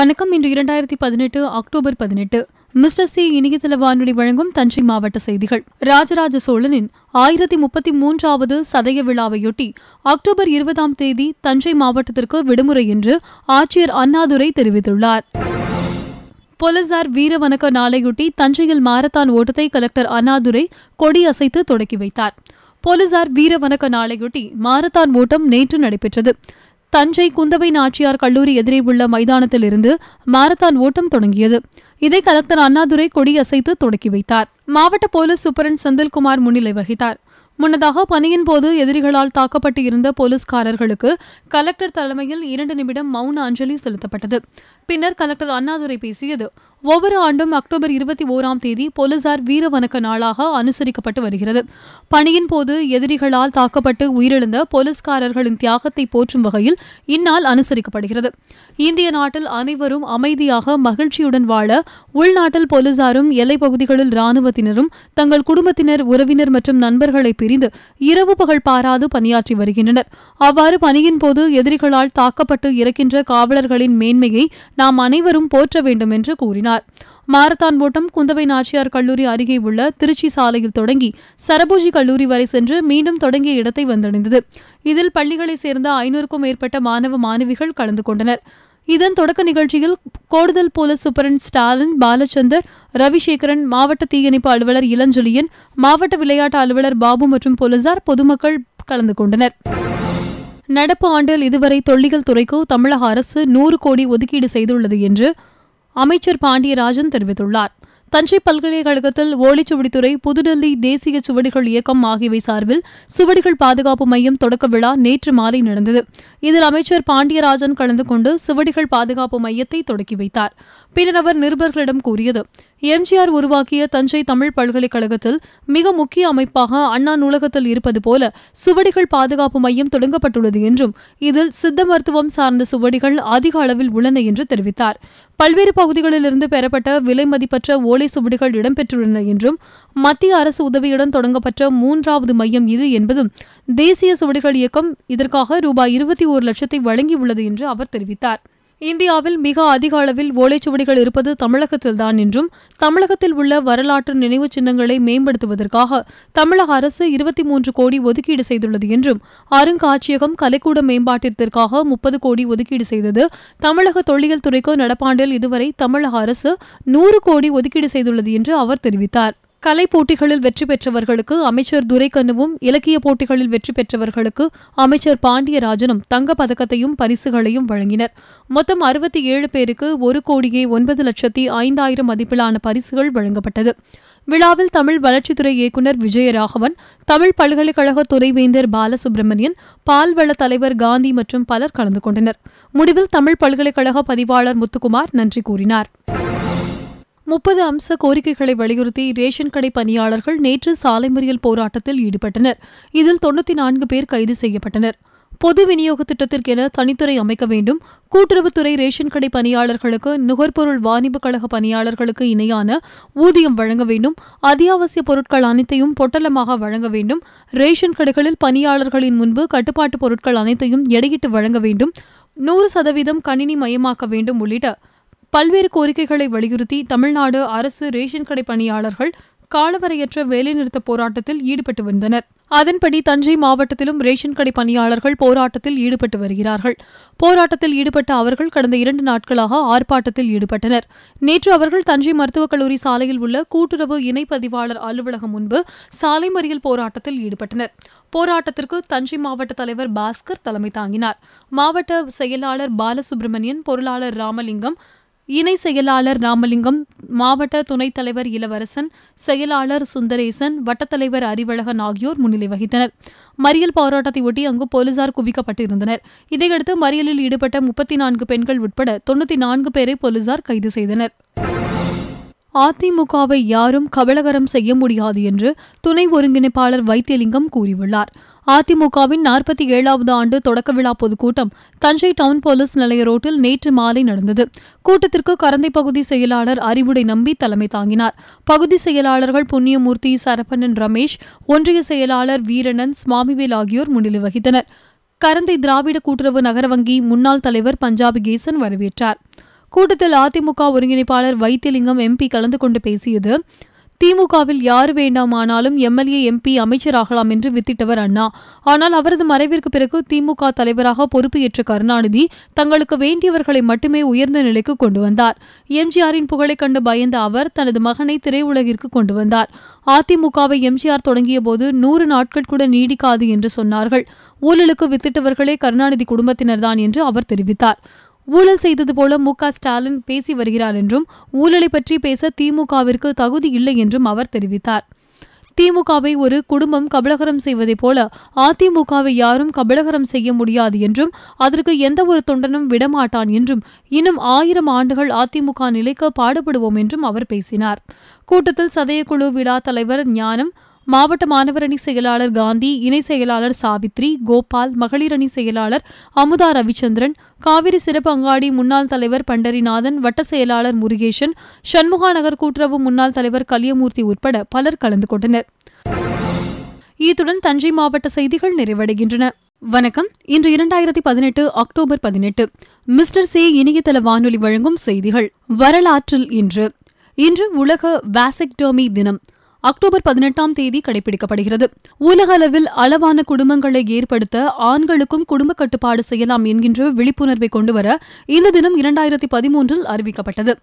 வணக்கம் இன்று இரண்டாயிரத்தி பதினெட்டு அக்டோபர் பதினெட்டு மிஸ்டர் சி இணையதள வானொலி வழங்கும் தஞ்சை மாவட்ட செய்திகள் ராஜராஜ சோழனின் ஆயிரத்தி முப்பத்தி மூன்றாவது சதய விழாவையொட்டி அக்டோபர் இருபதாம் தேதி தஞ்சை மாவட்டத்திற்கு விடுமுறை என்று ஆட்சியர் அண்ணாதுரை தெரிவித்துள்ளார் போலீசார் வீரவணக்க நாளையொட்டி தஞ்சையில் மாரத்தான் ஓட்டத்தை கலெக்டர் அண்ணாதுரை கொடியசைத்து தொடக்கி வைத்தார் போலீசார் வீர வணக்க நாளையொட்டி மாரத்தான் ஓட்டம் நேற்று நடைபெற்றது தஞ்சை குந்தவை நாச்சியார் கல்லூரி எதிரே உள்ள மைதானத்தில் இருந்து மாரத்தான் ஓட்டம் தொடங்கியது இதை கலெக்டர் அண்ணாதுரை கொடியசைத்து தொடக்கி வைத்தார் மாவட்ட போலீஸ் சூப்பரண்ட் செந்தில்குமார் முன்னிலை வகித்தார் முன்னதாக பணியின் போது எதிரிகளால் தாக்கப்பட்டு இருந்த போலீஸ்காரர்களுக்கு கலெக்டர் தலைமையில் இரண்டு நிமிடம் மௌன அஞ்சலி செலுத்தப்பட்டது பின்னர் கலெக்டர் அண்ணாதுரை பேசியது ஒவ்வொரு ஆண்டும் அக்டோபர் இருபத்தி ஓராம் தேதி போலீசார் வீர வணக்க நாளாக அனுசரிக்கப்பட்டு வருகிறது பணியின் போது எதிரிகளால் தாக்கப்பட்டு உயிரிழந்த போலீஸ்காரர்களின் தியாகத்தை போற்றும் வகையில் இந்நாள் அனுசரிக்கப்படுகிறது இந்திய நாட்டில் அனைவரும் அமைதியாக மகிழ்ச்சியுடன் வாழ உள்நாட்டில் போலீசாரும் எல்லைப் பகுதிகளில் ராணுவத்தினரும் தங்கள் குடும்பத்தினர் உறவினர் மற்றும் நண்பர்களை தெரிந்து இரவு பகல் பாராது பணியாற்றி வருகின்றனர் அவ்வாறு பணியின் போது எதிரிகளால் தாக்கப்பட்டு இறக்கின்ற காவலர்களின் மேன்மையை நாம் அனைவரும் போற்ற வேண்டும் என்று கூறினார் மாரத்தான் ஓட்டம் குந்தவை நாச்சியார் கல்லூரி அருகே உள்ள திருச்சி சாலையில் தொடங்கி சரபூஜி கல்லூரி வரை சென்று மீண்டும் தொடங்கிய இடத்தை வந்தடைந்தது இதில் பள்ளிகளைச் சேர்ந்த ஐநூறுக்கும் மேற்பட்ட மாணவ மாணவிகள் கலந்து கொண்டனர் இதன் தொடக்க நிகழ்ச்சியில் கோடுதல் போலீஸ் சூப்பரண்ட் ஸ்டாலின் பாலச்சந்தர் ரவிசேகரன் மாவட்ட தீயணைப்பு அலுவலர் இளஞ்சொலியன் மாவட்ட விளையாட்டு அலுவலர் பாபு மற்றும் போலீசார் பொதுமக்கள் கலந்து கொண்டனர் நடப்பு ஆண்டில் இதுவரை தொல்லிகள் துறைக்கு தமிழக அரசு நூறு கோடி ஒதுக்கீடு செய்துள்ளது என்று அமைச்சர் பாண்டியராஜன் தெரிவித்துள்ளார் தஞ்சை பல்கலைக்கழகத்தில் ஓலைச்சுவடித்துறை புதுடெல்லி தேசிய சுவடிகள் இயக்கம் ஆகியவை சார்பில் சுவடிகள் பாதுகாப்பு மையம் தொடக்க விழா நேற்று மாலை நடந்தது இதில் அமைச்சர் பாண்டியராஜன் கலந்து கொண்டு சுவடிகள் பாதுகாப்பு மையத்தை தொடக்கி வைத்தார் பின்னர் அவர் நிருபர்களிடம் கூறியது எம்ஜிஆர் உருவாக்கிய தஞ்சை தமிழ் பல்கலைக்கழகத்தில் மிக முக்கிய அமைப்பாக அண்ணா நூலகத்தில் இருப்பது போல சுவடிகள் பாதுகாப்பு மையம் தொடங்கப்பட்டுள்ளது என்றும் இதில் சித்த மருத்துவம் சார்ந்த சுவடிகள் அதிக அளவில் உள்ளன என்று தெரிவித்தார் பல்வேறு பகுதிகளிலிருந்து பெறப்பட்ட விலை மதிப்பற்ற ஓலை சுவடிகள் இடம்பெற்றுள்ளன என்றும் மத்திய அரசு உதவியுடன் தொடங்கப்பட்ட மூன்றாவது மையம் இது என்பதும் தேசிய சுவடிகள் இயக்கம் இதற்காக ரூபாய் இருபத்தி ஒரு லட்சத்தை வழங்கியுள்ளது என்று அவர் தெரிவித்தார் இந்தியாவில் மிக அதிக அளவில் ஓலைச்சுவடிகள் இருப்பது தமிழகத்தில்தான் என்றும் தமிழகத்தில் உள்ள வரலாற்று நினைவு சின்னங்களை மேம்படுத்துவதற்காக தமிழக அரசு இருபத்தி மூன்று கோடி ஒதுக்கீடு செய்துள்ளது என்றும் அருங்காட்சியகம் கலைக்கூட மேம்பாட்டிற்காக முப்பது கோடி ஒதுக்கீடு செய்தது தமிழக தொல்லியல் துறைக்கு நடப்பாண்டில் இதுவரை தமிழக அரசு நூறு கோடி ஒதுக்கீடு செய்துள்ளது என்று அவர் தெரிவித்தார் கலை போட்டிகளில் வெற்றி பெற்றவர்களுக்கு அமைச்சர் துரைக்கண்ணுவும் இலக்கிய போட்டிகளில் வெற்றி பெற்றவர்களுக்கு அமைச்சர் பாண்டியராஜனும் தங்க பதக்கத்தையும் பரிசுகளையும் வழங்கினர் மொத்தம் அறுபத்தி ஏழு பேருக்கு ஒரு கோடியே ஒன்பது லட்சத்தி ஐந்தாயிரம் மதிப்பிலான பரிசுகள் வழங்கப்பட்டது விழாவில் தமிழ் வளர்ச்சித்துறை இயக்குநர் விஜயராகவன் தமிழ் பல்கலைக்கழக துறைவேந்தர் பாலசுப்ரமணியன் பால்வள தலைவர் காந்தி மற்றும் பலர் கலந்து கொண்டனர் முடிவில் தமிழ் பல்கலைக்கழக பதிவாளர் முத்துக்குமார் நன்றி கூறினார் முப்பது அம்ச கோரிக்கைகளை வலியுறுத்தி ரேஷன் கடை பணியாளர்கள் நேற்று சாலை மறியல் போராட்டத்தில் ஈடுபட்டனர் இதில் தொண்ணூத்தி நான்கு பேர் கைது செய்யப்பட்டனர் பொது விநியோக திட்டத்திற்கென தனித்துறை அமைக்க வேண்டும் கூட்டுறவுத்துறை ரேஷன் கடை பணியாளர்களுக்கு நுகர்பொருள் வாணிப கழக பணியாளர்களுக்கு இணையான ஊதியம் வழங்க வேண்டும் அத்தியாவசிய பொருட்கள் அனைத்தையும் பொட்டலமாக வழங்க வேண்டும் ரேஷன் கடைகளில் பணியாளர்களின் முன்பு கட்டுப்பாட்டு பொருட்கள் அனைத்தையும் எடையிட்டு வழங்க வேண்டும் நூறு சதவீதம் கணினி மயமாக்க வேண்டும் உள்ளிட்ட பல்வேறு கோரிக்கைகளை வலியுறுத்தி தமிழ்நாடு அரசு ரேஷன் கடை பணியாளர்கள் காலவரையற்ற வேலைநிறுத்த போராட்டத்தில் ஈடுபட்டு வந்தனர் அதன்படி தஞ்சை மாவட்டத்திலும் ரேஷன் கடை பணியாளர்கள் போராட்டத்தில் ஈடுபட்டு வருகிறார்கள் போராட்டத்தில் ஈடுபட்ட அவர்கள் கடந்த இரண்டு நாட்களாக ஆர்ப்பாட்டத்தில் ஈடுபட்டனர் நேற்று அவர்கள் தஞ்சை மருத்துவக் கல்லூரி சாலையில் உள்ள கூட்டுறவு இணைப்பதிவாளர் அலுவலகம் முன்பு சாலை மறியல் போராட்டத்தில் ஈடுபட்டனர் போராட்டத்திற்கு தஞ்சை மாவட்ட தலைவர் பாஸ்கர் தலைமை தாங்கினார் மாவட்ட செயலாளர் பாலசுப்ரமணியன் பொருளாளர் ராமலிங்கம் இணை செயலாளர் ராமலிங்கம் மாவட்ட துணைத் தலைவர் இளவரசன் செயலாளர் சுந்தரேசன் வட்டத்தலைவர் அறிவழகன் ஆகியோர் முன்னிலை வகித்தனர் மறியல் போராட்டத்தையொட்டி அங்கு போலீசார் குவிக்கப்பட்டிருந்தனர் இதையடுத்து மறியலில் ஈடுபட்ட முப்பத்தி நான்கு பெண்கள் உட்பட தொண்ணூத்தி நான்கு பேரை போலீசார் கைது செய்தனர் அதிமுகவை யாரும் கபலகரம் செய்ய முடியாது என்று துணை ஒருங்கிணைப்பாளர் வைத்தியலிங்கம் கூறியுள்ளார் அதிமுகவின் நாற்பத்தி ஏழாவது ஆண்டு தொடக்க விழா பொதுக்கூட்டம் தஞ்சை டவுன் போலீஸ் நிலைய ரோட்டில் நேற்று மாலை நடந்தது கூட்டத்திற்கு கரந்தை பகுதி செயலாளர் அறிவுடை நம்பி தலைமை தாங்கினார் பகுதி செயலாளர்கள் புண்ணியமூர்த்தி சரப்பணன் ரமேஷ் ஒன்றிய செயலாளர் வீரணன் சுவாமிவேல் ஆகியோர் முன்னிலை வகித்தனர் கரந்தை திராவிட கூட்டுறவு நகர வங்கி முன்னாள் தலைவர் பஞ்சாபி கேசன் வரவேற்றார் கூட்டத்தில் அதிமுக ஒருங்கிணைப்பாளர் வைத்தியலிங்கம் எம்பி கலந்து கொண்டு பேசியது திமுகவில் யார் வேண்டாமானாலும் எம்எல்ஏ எம்பி அமைச்சராகலாம் என்று வித்திட்டவர் அண்ணா ஆனால் அவரது மறைவிற்கு பிறகு திமுக தலைவராக பொறுப்பு ஏற்ற கருணாநிதி தங்களுக்கு வேண்டியவர்களை மட்டுமே உயர்ந்த நிலைக்கு கொண்டு வந்தார் எம்ஜிஆரின் புகழை கண்டு பயந்த அவர் தனது மகனை திரையுலகிற்கு கொண்டு வந்தார் அதிமுகவை எம்ஜிஆர் தொடங்கிய போது நூறு நாட்கள் கூட நீடிக்காது என்று சொன்னார்கள் ஊழலுக்கு வித்திட்டவர்களே கருணாநிதி குடும்பத்தினர்தான் என்று அவர் தெரிவித்தார் ஊழல் செய்தது போல மு ஸ்டாலின் பேசி வருகிறார் என்றும் ஊழலை பற்றி பேச திமுகவிற்கு தகுதி இல்லை என்றும் அவர் தெரிவித்தார் திமுகவை ஒரு குடும்பம் கபலகரம் செய்வதைப் போல அதிமுகவை யாரும் கபலகரம் செய்ய முடியாது என்றும் அதற்கு எந்த ஒரு தொண்டனும் விடமாட்டான் என்றும் இன்னும் ஆயிரம் ஆண்டுகள் அதிமுக நிலைக்க பாடுபடுவோம் என்றும் அவர் பேசினார் கூட்டத்தில் சதயக்குழு விழா தலைவர் ஞானம் மாவட்ட மாணவர் அணி செயலாளர் காந்தி இணை செயலாளர் சாவித்ரி கோபால் மகளிர் அணி செயலாளர் அமுதா ரவிச்சந்திரன் காவிரி சிறப்பு அங்காடி முன்னாள் தலைவர் பண்டரிநாதன் வட்ட செயலாளர் முருகேசன் சண்முகாநகர் கூட்டுறவு முன்னாள் தலைவர் கலியமூர்த்தி உட்பட பலர் கலந்து கொண்டனர் இத்துடன் தஞ்சை மாவட்ட செய்திகள் நிறைவடைகின்றன வணக்கம் இன்று இரண்டாயிரத்தி பதினெட்டு அக்டோபர் பதினெட்டு மிஸ்டர் சே இணையதள வானொலி வழங்கும் செய்திகள் வரலாற்றில் இன்று இன்று உலக வாசெக்டோமி தினம் அக்டோபர் பதினெட்டாம் தேதி கடைபிடிக்கப்படுகிறது உலக அளவில் அளவான குடும்பங்களை ஏற்படுத்த ஆண்களுக்கும் குடும்ப கட்டுப்பாடு செய்யலாம் என்கின்ற விழிப்புணர்வை கொண்டுவர இந்த தினம் இரண்டாயிரத்தி பதிமூன்றில் அறிவிக்கப்பட்டது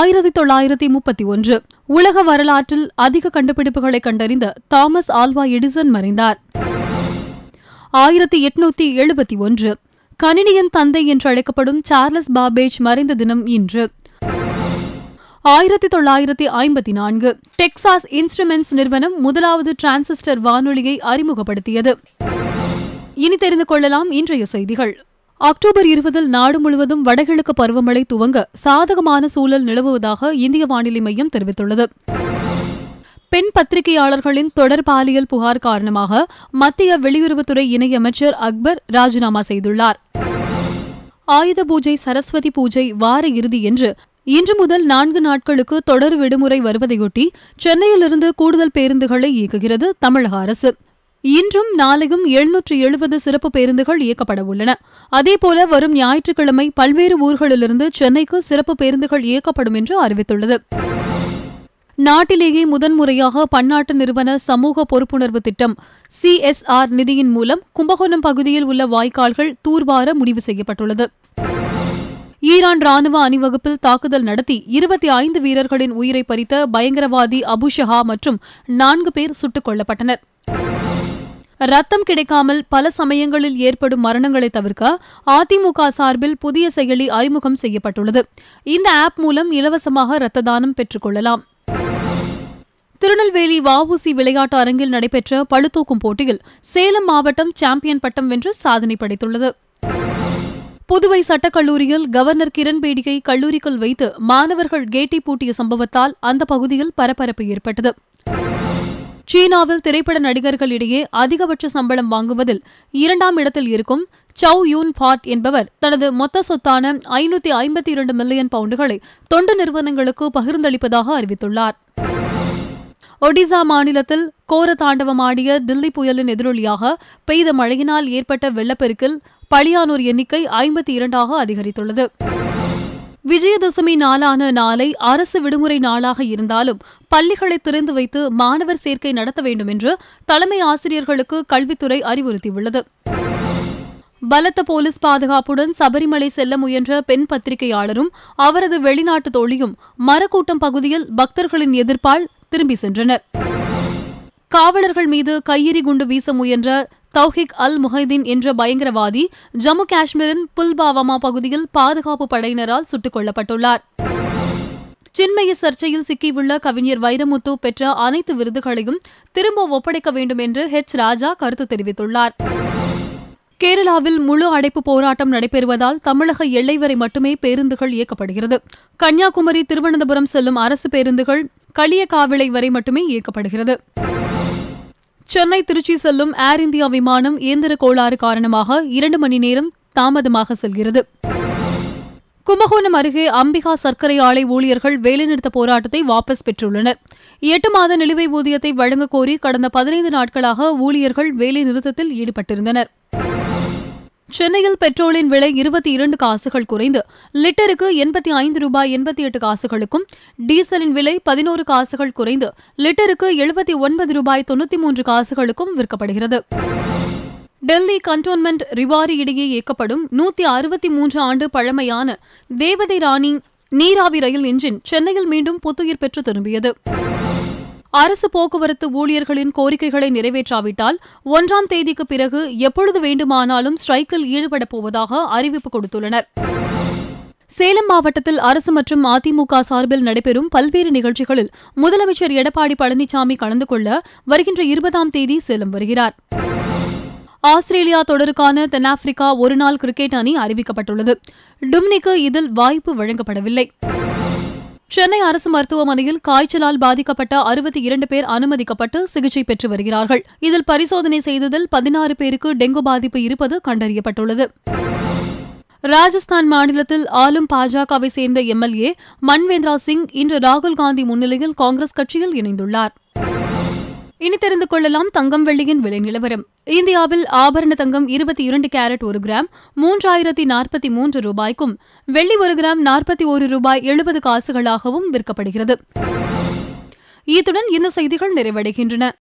ஆயிரத்தி தொள்ளாயிரத்தி முப்பத்தி ஒன்று உலக வரலாற்றில் அதிக கண்டுபிடிப்புகளை கண்டறிந்த தாமஸ் ஆல்வா எடிசன் மறைந்தார் ஆயிரத்தி எட்நூத்தி எழுபத்தி ஒன்று கணினியின் தந்தை என்று அழைக்கப்படும் சார்லஸ் பாபேஜ் மறைந்த தினம் இன்று ஆயிரத்தி தொள்ளாயிரத்தி ஐம்பத்தி நான்கு டெக்சாஸ் இன்ஸ்ட்ருமெண்ட்ஸ் நிறுவனம் முதலாவது டிரான்சிஸ்டர் வானொலியை அறிமுகப்படுத்தியது இனி தெரிந்து கொள்ளலாம் இன்றைய செய்திகள் அக்டோபர் இருபதில் நாடு முழுவதும் வடகிழக்கு பருவமழை துவங்க சாதகமான சூழல் நிலவுவதாக இந்திய வானிலை மையம் தெரிவித்துள்ளது பெண் பத்திரிகையாளர்களின் தொடர் பாலியல் புகார் காரணமாக மத்திய வெளியுறவுத்துறை இணையமைச்சர் அக்பர் ராஜினாமா செய்துள்ளார் ஆயுத பூஜை சரஸ்வதி பூஜை வார இறுதி என்று இன்று முதல் நான்கு நாட்களுக்கு தொடர் விடுமுறை வருவதையொட்டி சென்னையிலிருந்து கூடுதல் பேருந்துகளை இயக்குகிறது தமிழக அரசு இன்றும் நாளையும் எழுநூற்று எழுபது சிறப்பு பேருந்துகள் இயக்கப்பட உள்ளன அதேபோல வரும் ஞாயிற்றுக்கிழமை பல்வேறு ஊர்களிலிருந்து சென்னைக்கு சிறப்பு பேருந்துகள் இயக்கப்படும் என்று அறிவித்துள்ளது நாட்டிலேயே முதன்முறையாக பன்னாட்டு நிறுவன சமூக பொறுப்புணர்வு திட்டம் சிஎஸ்ஆர் நிதியின் மூலம் கும்பகோணம் பகுதியில் உள்ள வாய்க்கால்கள் தூர்வார முடிவு செய்யப்பட்டுள்ளது ஈரான் ராணுவ அணிவகுப்பில் தாக்குதல் நடத்தி இருபத்தி ஐந்து வீரர்களின் உயிரை பறித்த பயங்கரவாதி அபுஷஹா மற்றும் நான்கு பேர் சுட்டுக் கொல்லப்பட்டனர் ரத்தம் கிடைக்காமல் பல சமயங்களில் ஏற்படும் மரணங்களை தவிர்க்க அதிமுக சார்பில் புதிய செயலி அறிமுகம் செய்யப்பட்டுள்ளது இந்த ஆப் மூலம் இலவசமாக ரத்த தானம் பெற்றுக்கொள்ளலாம் திருநெல்வேலி வவுசி விளையாட்டு அரங்கில் நடைபெற்ற பளுதூக்கும் போட்டியில் சேலம் மாவட்டம் சாம்பியன் பட்டம் வென்று சாதனை படைத்துள்ளது புதுவை சட்டக்கல்லூரியில் கவர்னர் கிரண்பேடியை கல்லூரிக்குள் வைத்து மாணவர்கள் கேட்டி பூட்டிய சம்பவத்தால் அந்த பகுதியில் பரபரப்பு ஏற்பட்டது சீனாவில் திரைப்பட நடிகர்களிடையே அதிகபட்ச சம்பளம் வாங்குவதில் இரண்டாம் இடத்தில் இருக்கும் சவ் யூன் பாட் என்பவர் தனது மொத்த சொத்தான ஐநூத்தி ஐம்பத்தி இரண்டு மில்லியன் பவுண்டுகளை தொண்டு நிறுவனங்களுக்கு பகிர்ந்தளிப்பதாக அறிவித்துள்ளார் ஒடிசா மாநிலத்தில் கோர தாண்டவமாடிய தில்லி புயலின் எதிரொலியாக பெய்த மழையினால் ஏற்பட்ட வெள்ளப்பெருக்கில் பலியானோர் எண்ணிக்கை ஐம்பத்தி இரண்டாக அதிகரித்துள்ளது விஜயதசமி நாளான நாளை அரசு விடுமுறை நாளாக இருந்தாலும் பள்ளிகளை திறந்து வைத்து மாணவர் சேர்க்கை நடத்த வேண்டும் என்று தலைமை ஆசிரியர்களுக்கு கல்வித்துறை அறிவுறுத்தியுள்ளது பலத்த போலீஸ் பாதுகாப்புடன் சபரிமலை செல்ல முயன்ற பெண் பத்திரிகையாளரும் அவரது வெளிநாட்டு தோழியும் மரக்கூட்டம் பகுதியில் பக்தர்களின் எதிர்ப்பால் திரும்பி சென்றனர் காவலர்கள் மீது கையெறி குண்டு வீச முயன்ற தௌஹிக் அல் முஹைதீன் என்ற பயங்கரவாதி ஜம்மு காஷ்மீரின் புல்பாவமா பகுதியில் பாதுகாப்பு படையினரால் சுட்டுக் கொல்லப்பட்டுள்ளார் சின்மய சர்ச்சையில் சிக்கியுள்ள கவிஞர் வைரமுத்து பெற்ற அனைத்து விருதுகளையும் திரும்ப ஒப்படைக்க வேண்டும் என்று ஹெச் ராஜா கருத்து தெரிவித்துள்ளார் கேரளாவில் முழு அடைப்பு போராட்டம் நடைபெறுவதால் தமிழக எல்லை வரை மட்டுமே பேருந்துகள் இயக்கப்படுகிறது கன்னியாகுமரி திருவனந்தபுரம் செல்லும் அரசு பேருந்துகள் களியக்காவிளை வரை மட்டுமே இயக்கப்படுகிறது சென்னை திருச்சி செல்லும் ஏர் இந்தியா விமானம் இயந்திர கோளாறு காரணமாக இரண்டு மணி நேரம் தாமதமாக செல்கிறது கும்பகோணம் அருகே அம்பிகா சர்க்கரை ஆலை ஊழியர்கள் வேலைநிறுத்த போராட்டத்தை வாபஸ் பெற்றுள்ளனர் எட்டு மாத நிலுவை ஊதியத்தை வழங்க கோரி கடந்த பதினைந்து நாட்களாக ஊழியர்கள் வேலை நிறுத்தத்தில் ஈடுபட்டிருந்தனர் சென்னையில் பெட்ரோலின் விலை இருபத்தி இரண்டு காசுகள் குறைந்து லிட்டருக்கு எண்பத்தி ஐந்து ரூபாய் எண்பத்தி எட்டு காசுகளுக்கும் டீசலின் விலை பதினோரு காசுகள் குறைந்து லிட்டருக்கு எழுபத்தி ஒன்பது ரூபாய் தொன்னூத்தி மூன்று காசுகளுக்கும் விற்கப்படுகிறது டெல்லி கண்டோன்மெண்ட் ரிவாரி இடையே இயக்கப்படும் நூத்தி அறுபத்தி மூன்று ஆண்டு பழமையான தேவதை ராணி நீராவி ரயில் என்ஜின் சென்னையில் மீண்டும் புத்துயிர் பெற்று திரும்பியது அரசு போக்குவரத்து ஊழியர்களின் கோரிக்கைகளை நிறைவேற்றாவிட்டால் ஒன்றாம் தேதிக்கு பிறகு எப்பொழுது வேண்டுமானாலும் ஸ்ட்ரைக்கில் ஈடுபடப் போவதாக அறிவிப்பு கொடுத்துள்ளனர் சேலம் மாவட்டத்தில் அரசு மற்றும் அதிமுக சார்பில் நடைபெறும் பல்வேறு நிகழ்ச்சிகளில் முதலமைச்சர் எடப்பாடி பழனிசாமி கலந்து கொள்ள வருகின்ற இருபதாம் தேதி சேலம் வருகிறார் ஆஸ்திரேலியா தொடருக்கான தென்னாப்பிரிக்கா ஒருநாள் கிரிக்கெட் அணி அறிவிக்கப்பட்டுள்ளது டும்னிக்கு இதில் வாய்ப்பு வழங்கப்படவில்லை சென்னை அரசு மருத்துவமனையில் காய்ச்சலால் பாதிக்கப்பட்ட அறுபத்தி இரண்டு பேர் அனுமதிக்கப்பட்டு சிகிச்சை பெற்று வருகிறார்கள் இதில் பரிசோதனை செய்ததில் பதினாறு பேருக்கு டெங்கு பாதிப்பு இருப்பது கண்டறியப்பட்டுள்ளது ராஜஸ்தான் மாநிலத்தில் ஆளும் பாஜகவை சேர்ந்த எம்எல்ஏ மன்வேந்திரா சிங் இன்று ராகுல் காந்தி முன்னிலையில் காங்கிரஸ் கட்சியில் இணைந்துள்ளார் இனி தெரிந்து கொள்ளலாம் தங்கம் வெள்ளியின் விலை நிலவரம் இந்தியாவில் ஆபரண தங்கம் இருபத்தி இரண்டு கேரட் ஒரு கிராம் மூன்றாயிரத்தி நாற்பத்தி மூன்று ரூபாய்க்கும் வெள்ளி ஒரு கிராம் நாற்பத்தி ஒரு ரூபாய் எழுபது காசுகளாகவும் விற்கப்படுகிறது இத்துடன் இந்த செய்திகள் நிறைவடைகின்றன